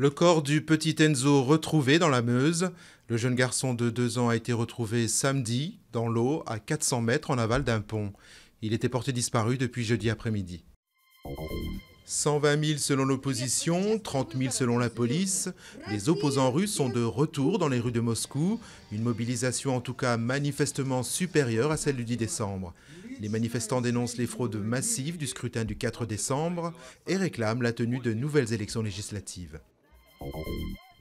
Le corps du petit Enzo retrouvé dans la Meuse. Le jeune garçon de 2 ans a été retrouvé samedi dans l'eau à 400 mètres en aval d'un pont. Il était porté disparu depuis jeudi après-midi. 120 000 selon l'opposition, 30 000 selon la police. Les opposants russes sont de retour dans les rues de Moscou, une mobilisation en tout cas manifestement supérieure à celle du 10 décembre. Les manifestants dénoncent les fraudes massives du scrutin du 4 décembre et réclament la tenue de nouvelles élections législatives.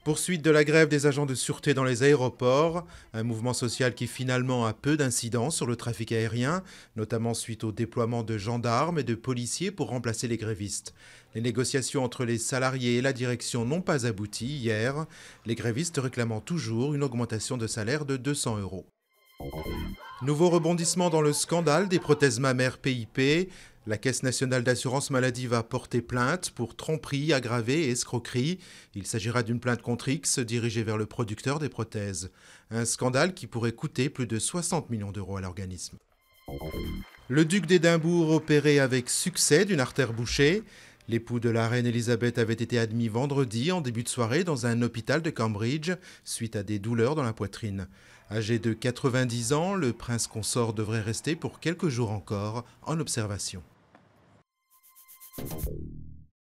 Poursuite de la grève des agents de sûreté dans les aéroports, un mouvement social qui finalement a peu d'incidence sur le trafic aérien, notamment suite au déploiement de gendarmes et de policiers pour remplacer les grévistes. Les négociations entre les salariés et la direction n'ont pas abouti hier, les grévistes réclamant toujours une augmentation de salaire de 200 euros. Nouveau rebondissement dans le scandale des prothèses mammaires PIP. La Caisse nationale d'assurance maladie va porter plainte pour tromperie aggravée et escroquerie. Il s'agira d'une plainte contre X dirigée vers le producteur des prothèses. Un scandale qui pourrait coûter plus de 60 millions d'euros à l'organisme. Le duc d'Édimbourg opérait avec succès d'une artère bouchée. L'époux de la reine Elisabeth avait été admis vendredi en début de soirée dans un hôpital de Cambridge suite à des douleurs dans la poitrine. Âgé de 90 ans, le prince consort devrait rester pour quelques jours encore en observation.